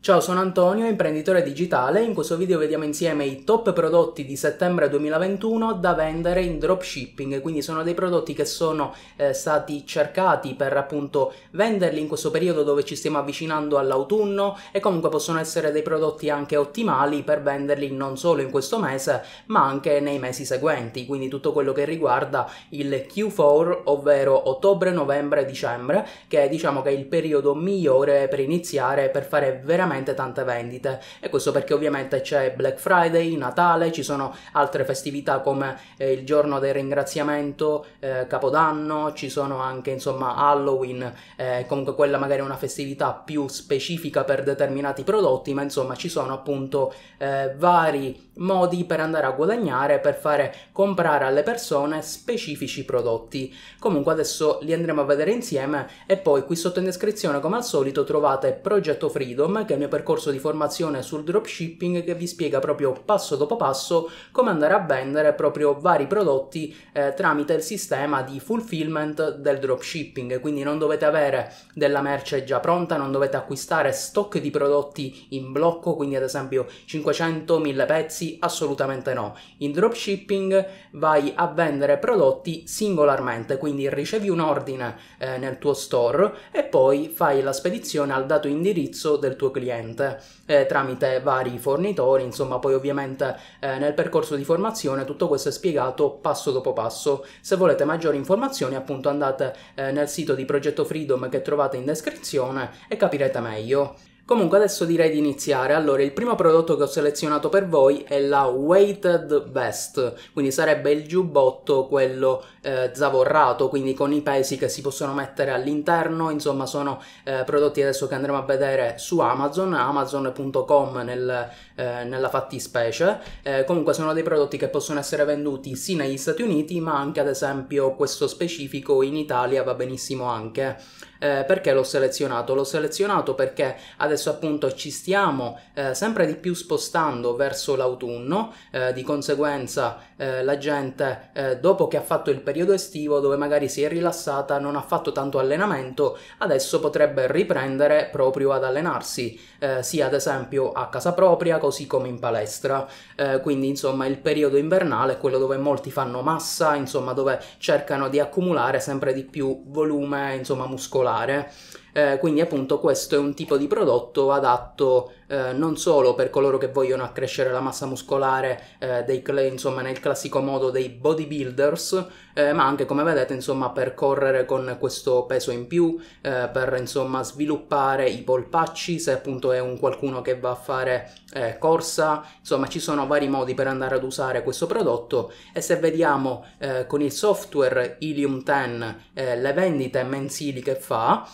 Ciao, sono Antonio, imprenditore digitale. In questo video vediamo insieme i top prodotti di settembre 2021 da vendere in dropshipping, quindi sono dei prodotti che sono eh, stati cercati per appunto venderli in questo periodo dove ci stiamo avvicinando all'autunno e comunque possono essere dei prodotti anche ottimali per venderli non solo in questo mese, ma anche nei mesi seguenti, quindi tutto quello che riguarda il Q4, ovvero ottobre, novembre, dicembre, che è, diciamo che è il periodo migliore per iniziare per fare veramente veramente tante vendite e questo perché ovviamente c'è Black Friday, Natale, ci sono altre festività come eh, il giorno del ringraziamento, eh, Capodanno, ci sono anche insomma Halloween, eh, comunque quella magari è una festività più specifica per determinati prodotti, ma insomma ci sono appunto eh, vari modi per andare a guadagnare, per fare comprare alle persone specifici prodotti. Comunque adesso li andremo a vedere insieme e poi qui sotto in descrizione come al solito trovate Progetto Freedom che il mio percorso di formazione sul dropshipping che vi spiega proprio passo dopo passo come andare a vendere proprio vari prodotti eh, tramite il sistema di fulfillment del dropshipping, quindi non dovete avere della merce già pronta, non dovete acquistare stock di prodotti in blocco, quindi ad esempio 500-1000 pezzi, assolutamente no. In dropshipping vai a vendere prodotti singolarmente, quindi ricevi un ordine eh, nel tuo store e poi fai la spedizione al dato indirizzo del tuo cliente cliente eh, tramite vari fornitori, insomma poi ovviamente eh, nel percorso di formazione tutto questo è spiegato passo dopo passo. Se volete maggiori informazioni appunto andate eh, nel sito di Progetto Freedom che trovate in descrizione e capirete meglio. Comunque adesso direi di iniziare. Allora, il primo prodotto che ho selezionato per voi è la Weighted Vest, quindi sarebbe il giubbotto quello eh, zavorrato, quindi con i pesi che si possono mettere all'interno, insomma sono eh, prodotti adesso che andremo a vedere su Amazon, amazon.com nel, eh, nella fattispecie, eh, comunque sono dei prodotti che possono essere venduti sì negli Stati Uniti ma anche ad esempio questo specifico in Italia va benissimo anche. Eh, perché l'ho selezionato? L'ho selezionato perché adesso appunto ci stiamo eh, sempre di più spostando verso l'autunno, eh, di conseguenza eh, la gente eh, dopo che ha fatto il periodo estivo dove magari si è rilassata, non ha fatto tanto allenamento, adesso potrebbe riprendere proprio ad allenarsi, eh, sia ad esempio a casa propria così come in palestra. Eh, quindi insomma il periodo invernale è quello dove molti fanno massa, insomma dove cercano di accumulare sempre di più volume insomma muscolare. Eh, quindi appunto questo è un tipo di prodotto adatto eh, non solo per coloro che vogliono accrescere la massa muscolare eh, dei, insomma, nel classico modo dei bodybuilders, eh, ma anche come vedete insomma, per correre con questo peso in più, eh, per insomma, sviluppare i polpacci se appunto è un qualcuno che va a fare eh, corsa, insomma ci sono vari modi per andare ad usare questo prodotto e se vediamo con il software Ilium 10 le vendite mensili che fa,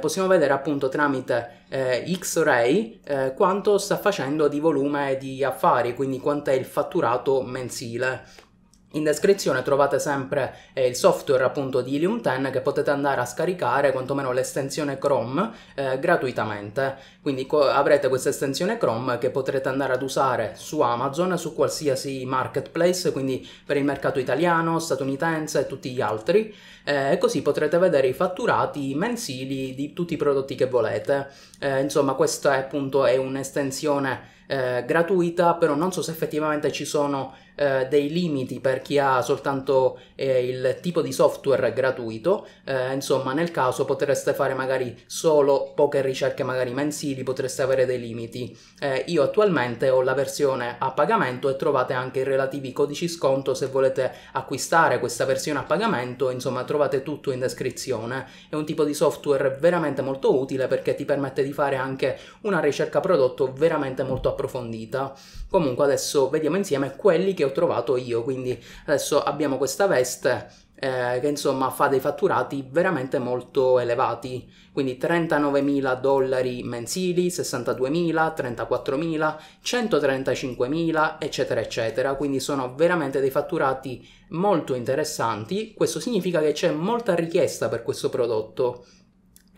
possiamo vedere appunto tramite eh, X-Ray eh, quanto sta facendo di volume di affari, quindi quanto è il fatturato mensile in descrizione trovate sempre eh, il software appunto di Ilium 10 che potete andare a scaricare quantomeno l'estensione Chrome eh, gratuitamente. Quindi co- avrete questa estensione Chrome che potrete andare ad usare su Amazon, su qualsiasi marketplace, quindi per il mercato italiano, statunitense e tutti gli altri. Eh, e così potrete vedere i fatturati mensili di tutti i prodotti che volete. Eh, insomma, questa è appunto è un'estensione eh, gratuita, però non so se effettivamente ci sono eh, dei limiti per chi ha soltanto eh, il tipo di software gratuito, eh, insomma nel caso potreste fare magari solo poche ricerche magari mensili, potreste avere dei limiti. Eh, io attualmente ho la versione a pagamento e trovate anche i relativi codici sconto se volete acquistare questa versione a pagamento, insomma trovate tutto in descrizione. È un tipo di software veramente molto utile perché ti permette di fare anche una ricerca prodotto veramente molto approfondita. Comunque adesso vediamo insieme quelli che ho ho trovato io, quindi adesso abbiamo questa veste eh, che insomma fa dei fatturati veramente molto elevati, quindi 39.000 dollari mensili, 62.000, 34.000, 135.000 eccetera eccetera, quindi sono veramente dei fatturati molto interessanti, questo significa che c'è molta richiesta per questo prodotto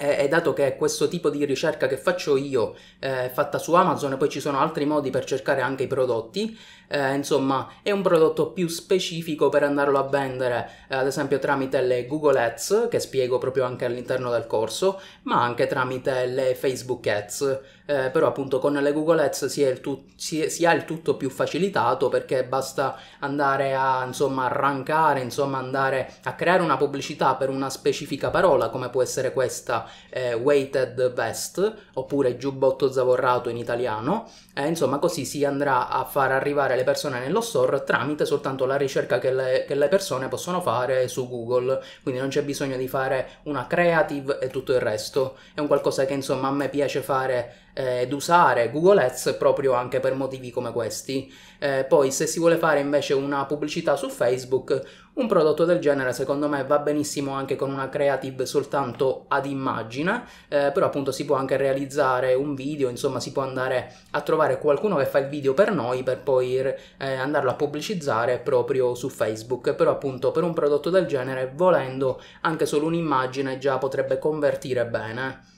e dato che questo tipo di ricerca che faccio io eh, è eh, fatta su Amazon, poi ci sono altri modi per cercare anche i prodotti, eh, insomma è un prodotto più specifico per andarlo a vendere, eh, ad esempio tramite le Google Ads, che spiego proprio anche all'interno del corso, ma anche tramite le Facebook Ads eh, però appunto con le Google Ads si, tu- si, si, ha il tutto più facilitato perché basta andare a insomma arrancare, insomma andare a creare una pubblicità per una specifica parola come può essere questa eh, weighted vest oppure giubbotto zavorrato in italiano, eh, insomma così si andrà a far arrivare le persone nello store tramite soltanto la ricerca che le, che le persone possono fare su Google, quindi non c'è bisogno di fare una creative e tutto il resto, è un qualcosa che insomma a me piace fare eh, ed usare Google Ads proprio anche per motivi come questi. Eh, poi se si vuole fare invece una pubblicità su Facebook, un prodotto del genere secondo me va benissimo anche con una creative soltanto ad immagine, eh, però appunto si può anche realizzare un video, insomma si può andare a trovare qualcuno che fa il video per noi per poi eh, andarlo a pubblicizzare proprio su Facebook, però appunto per un prodotto del genere volendo anche solo un'immagine già potrebbe convertire bene.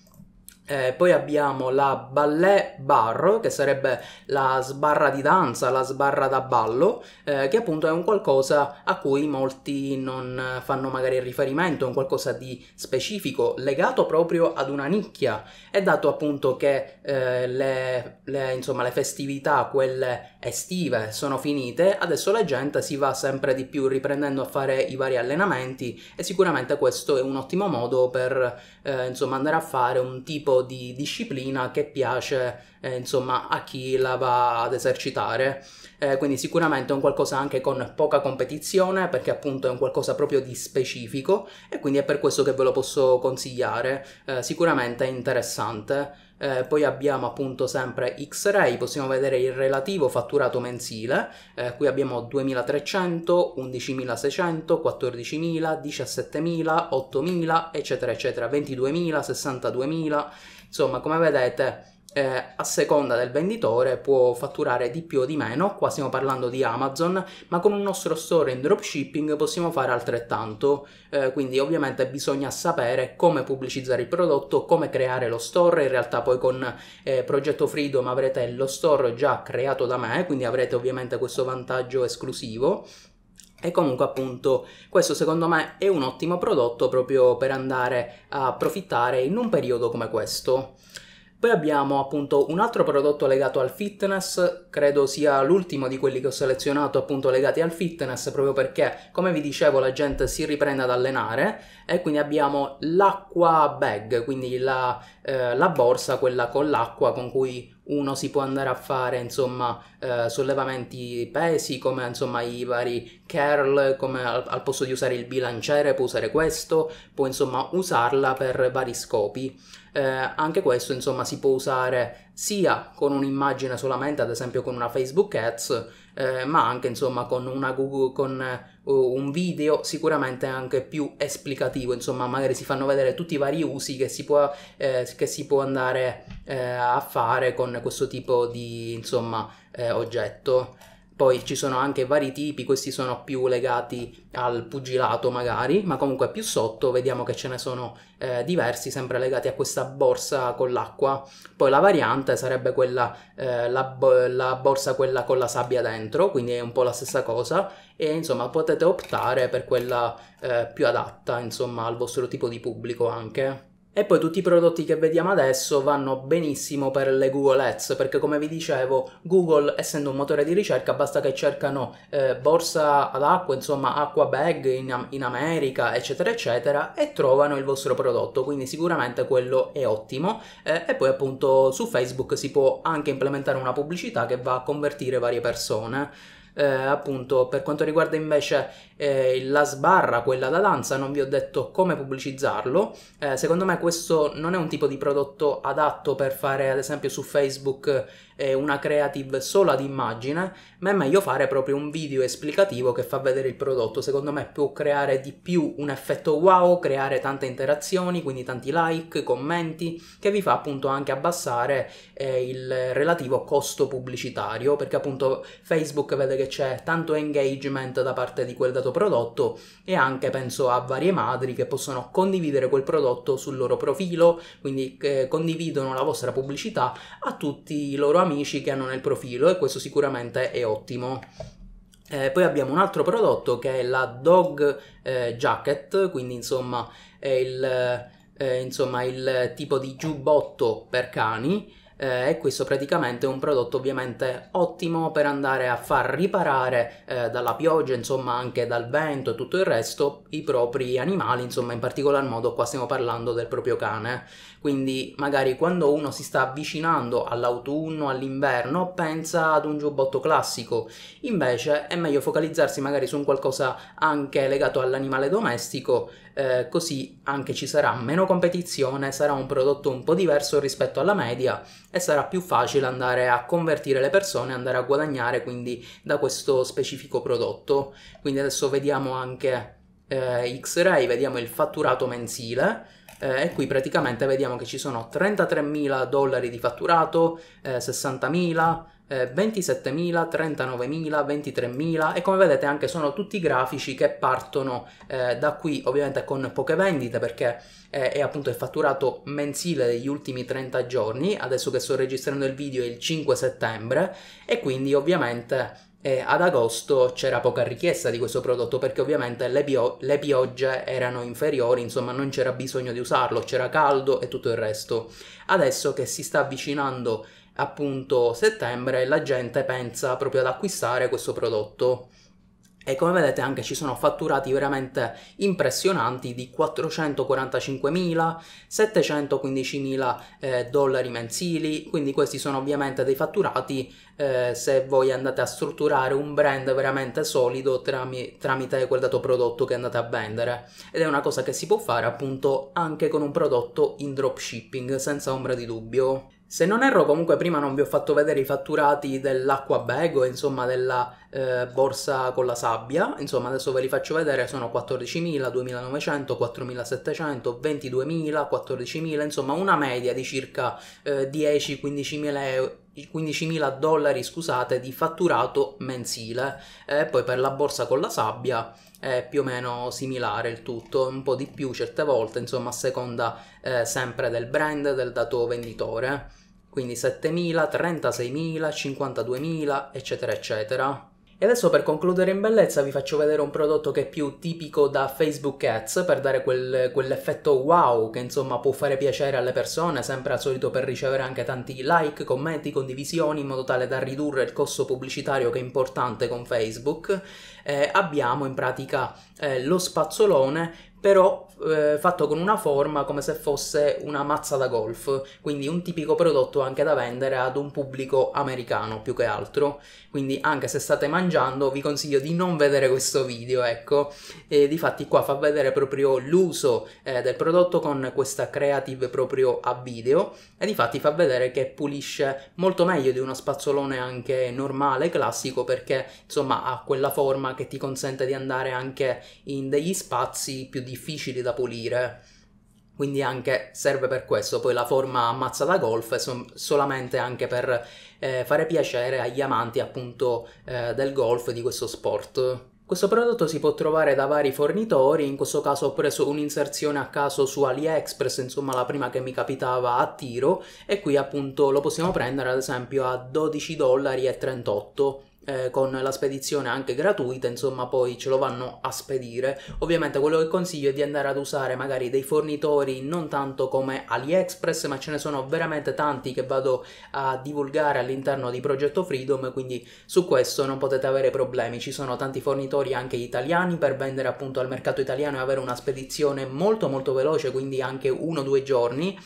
Eh, poi abbiamo la ballet bar, che sarebbe la sbarra di danza, la sbarra da ballo, eh, che appunto è un qualcosa a cui molti non fanno magari riferimento, è un qualcosa di specifico, legato proprio ad una nicchia. E dato appunto che eh, le, le, insomma, le festività, quelle estive, sono finite, adesso la gente si va sempre di più riprendendo a fare i vari allenamenti e sicuramente questo è un ottimo modo per eh, insomma, andare a fare un tipo tipo di disciplina che piace eh, insomma, a chi la va ad esercitare. Eh, quindi sicuramente è un qualcosa anche con poca competizione perché appunto è un qualcosa proprio di specifico e quindi è per questo che ve lo posso consigliare. Eh, sicuramente è interessante eh, poi abbiamo appunto sempre X-Ray, possiamo vedere il relativo fatturato mensile, eh, qui abbiamo 2300, 11600, 14000, 17000, 8000, eccetera eccetera, 22000, 62000, insomma come vedete eh, a seconda del venditore può fatturare di più o di meno, qua stiamo parlando di Amazon, ma con un nostro store in dropshipping possiamo fare altrettanto, eh, quindi ovviamente bisogna sapere come pubblicizzare il prodotto, come creare lo store, in realtà poi con eh, Progetto Freedom avrete lo store già creato da me, quindi avrete ovviamente questo vantaggio esclusivo. E comunque appunto questo secondo me è un ottimo prodotto proprio per andare a approfittare in un periodo come questo. Poi abbiamo appunto un altro prodotto legato al fitness, credo sia l'ultimo di quelli che ho selezionato appunto legati al fitness proprio perché come vi dicevo la gente si riprende ad allenare e quindi abbiamo l'acqua bag, quindi la, eh, la borsa quella con l'acqua con cui uno si può andare a fare insomma eh, sollevamenti pesi come insomma i vari curl come al, al, posto di usare il bilanciere può usare questo può insomma usarla per vari scopi eh, anche questo insomma si può usare sia con un'immagine solamente ad esempio con una facebook ads eh, ma anche insomma con una google con un video sicuramente anche più esplicativo, insomma magari si fanno vedere tutti i vari usi che si può, eh, che si può andare eh, a fare con questo tipo di insomma, eh, oggetto. Poi ci sono anche vari tipi, questi sono più legati al pugilato magari, ma comunque più sotto vediamo che ce ne sono eh, diversi, sempre legati a questa borsa con l'acqua. Poi la variante sarebbe quella, eh, la, la borsa quella con la sabbia dentro, quindi è un po' la stessa cosa, e insomma potete optare per quella eh, più adatta, insomma, al vostro tipo di pubblico anche. E poi tutti i prodotti che vediamo adesso vanno benissimo per le Google Ads, perché come vi dicevo, Google essendo un motore di ricerca, basta che cercano eh, borsa ad acqua, insomma acqua bag in, in America, eccetera, eccetera, e trovano il vostro prodotto, quindi sicuramente quello è ottimo. Eh, e poi appunto su Facebook si può anche implementare una pubblicità che va a convertire varie persone. Eh, appunto per quanto riguarda invece eh, la sbarra, quella da danza, non vi ho detto come pubblicizzarlo. Eh, secondo me questo non è un tipo di prodotto adatto per fare ad esempio su Facebook eh, una creative solo ad immagine, ma è meglio fare proprio un video esplicativo che fa vedere il prodotto. Secondo me può creare di più un effetto wow, creare tante interazioni, quindi tanti like, commenti, che vi fa appunto anche abbassare eh, il relativo costo pubblicitario, perché appunto Facebook vede che c'è tanto engagement da parte di quel dato prodotto e anche penso a varie madri che possono condividere quel prodotto sul loro profilo, quindi eh, condividono la vostra pubblicità a tutti i loro amici che hanno nel profilo e questo sicuramente è ottimo. Eh, poi abbiamo un altro prodotto che è la Dog eh, Jacket, quindi insomma è il, eh, insomma, il tipo di giubbotto per cani eh, e questo praticamente è un prodotto ovviamente ottimo per andare a far riparare eh, dalla pioggia, insomma anche dal vento e tutto il resto, i propri animali, insomma in particolar modo qua stiamo parlando del proprio cane. Quindi magari quando uno si sta avvicinando all'autunno, all'inverno, pensa ad un giubbotto classico. Invece è meglio focalizzarsi magari su un qualcosa anche legato all'animale domestico, eh, così anche ci sarà meno competizione, sarà un prodotto un po' diverso rispetto alla media e sarà più facile andare a convertire le persone, andare a guadagnare quindi da questo specifico prodotto. Quindi adesso vediamo anche eh, X-Ray, vediamo il fatturato mensile eh, e qui praticamente vediamo che ci sono 33.000 dollari di fatturato, eh, 60.000, 27.000, 39.000, 23.000 e come vedete anche sono tutti grafici che partono eh, da qui ovviamente con poche vendite perché eh, è appunto il fatturato mensile degli ultimi 30 giorni adesso che sto registrando il video è il 5 settembre e quindi ovviamente e ad agosto c'era poca richiesta di questo prodotto perché ovviamente le, bio- le piogge erano inferiori, insomma non c'era bisogno di usarlo, c'era caldo e tutto il resto. Adesso che si sta avvicinando appunto settembre la gente pensa proprio ad acquistare questo prodotto e come vedete anche ci sono fatturati veramente impressionanti di 445.000, 715.000 eh, dollari mensili, quindi questi sono ovviamente dei fatturati eh, se voi andate a strutturare un brand veramente solido tram tramite quel dato prodotto che andate a vendere ed è una cosa che si può fare appunto anche con un prodotto in dropshipping senza ombra di dubbio. Se non erro, comunque prima non vi ho fatto vedere i fatturati dell'acqua dell'acquabego, insomma della eh, borsa con la sabbia, insomma adesso ve li faccio vedere, sono 14.000, 2.900, 4.700, 22.000, 14.000, insomma una media di circa eh, 10-15.000 15.000 dollari scusate, di fatturato mensile e poi per la borsa con la sabbia è più o meno similare il tutto, un po' di più certe volte, insomma a seconda eh, sempre del brand del dato venditore quindi 7.000, 36.000, 52.000, eccetera, eccetera. E adesso per concludere in bellezza vi faccio vedere un prodotto che è più tipico da Facebook Ads per dare quel, quell'effetto wow che insomma può fare piacere alle persone, sempre al solito per ricevere anche tanti like, commenti, condivisioni in modo tale da ridurre il costo pubblicitario che è importante con Facebook. Eh, abbiamo in pratica eh, lo spazzolone però eh, fatto con una forma come se fosse una mazza da golf, quindi un tipico prodotto anche da vendere ad un pubblico americano più che altro. Quindi anche se state mangiando vi consiglio di non vedere questo video, ecco. E difatti qua fa vedere proprio l'uso eh, del prodotto con questa creative proprio a video e difatti fa vedere che pulisce molto meglio di uno spazzolone anche normale, classico, perché insomma ha quella forma che ti consente di andare anche in degli spazi più difficili da da pulire. Quindi anche serve per questo, poi la forma ammazza da golf è so- solamente anche per eh, fare piacere agli amanti appunto eh, del golf di questo sport. Questo prodotto si può trovare da vari fornitori, in questo caso ho preso un'inserzione a caso su AliExpress, insomma la prima che mi capitava a tiro, e qui appunto lo possiamo prendere ad esempio a 12 dollari e 38 eh, con la spedizione anche gratuita, insomma poi ce lo vanno a spedire. Ovviamente quello che consiglio è di andare ad usare magari dei fornitori non tanto come AliExpress, ma ce ne sono veramente tanti che vado a divulgare all'interno di Progetto Freedom, quindi su questo non potete avere problemi. Ci sono tanti fornitori anche italiani per vendere appunto al mercato italiano e avere una spedizione molto molto veloce, quindi anche uno o due giorni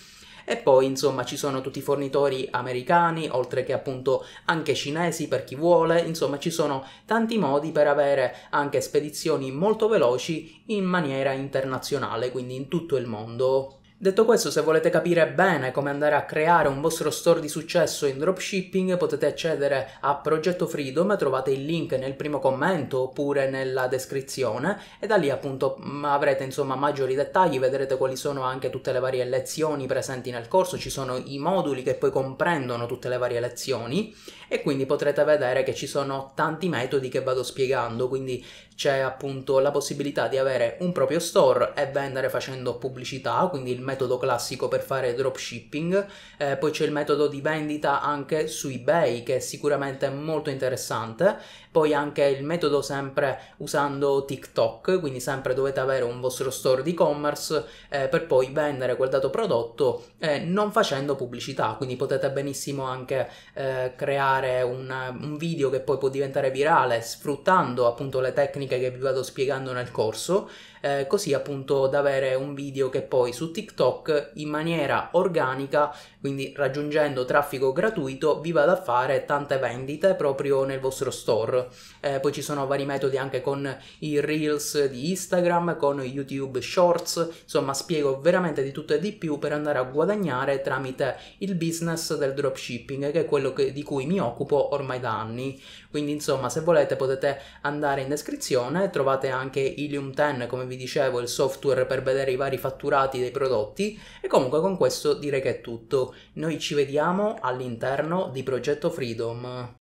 e poi insomma ci sono tutti i fornitori americani oltre che appunto anche cinesi per chi vuole insomma ci sono tanti modi per avere anche spedizioni molto veloci in maniera internazionale quindi in tutto il mondo Detto questo, se volete capire bene come andare a creare un vostro store di successo in dropshipping, potete accedere a Progetto Freedom, trovate il link nel primo commento oppure nella descrizione e da lì appunto avrete insomma maggiori dettagli, vedrete quali sono anche tutte le varie lezioni presenti nel corso, ci sono i moduli che poi comprendono tutte le varie lezioni e quindi potrete vedere che ci sono tanti metodi che vado spiegando, quindi c'è appunto la possibilità di avere un proprio store e vendere facendo pubblicità, quindi il metodo classico per fare dropshipping, eh, poi c'è il metodo di vendita anche su eBay che è sicuramente molto interessante, poi anche il metodo sempre usando TikTok, quindi sempre dovete avere un vostro store di e-commerce eh, per poi vendere quel dato prodotto eh, non facendo pubblicità, quindi potete benissimo anche eh, creare un, un video che poi può diventare virale sfruttando appunto le tecniche tecnica che vi vado spiegando nel corso eh, così appunto da avere un video che poi su TikTok in maniera organica, quindi raggiungendo traffico gratuito, vi vada a fare tante vendite proprio nel vostro store. Eh, poi ci sono vari metodi anche con i Reels di Instagram, con YouTube Shorts, insomma spiego veramente di tutto e di più per andare a guadagnare tramite il business del dropshipping, che è quello che, di cui mi occupo ormai da anni. Quindi insomma se volete potete andare in descrizione, trovate anche Ilium 10 come video vi dicevo il software per vedere i vari fatturati dei prodotti e comunque con questo direi che è tutto. Noi ci vediamo all'interno di Progetto Freedom.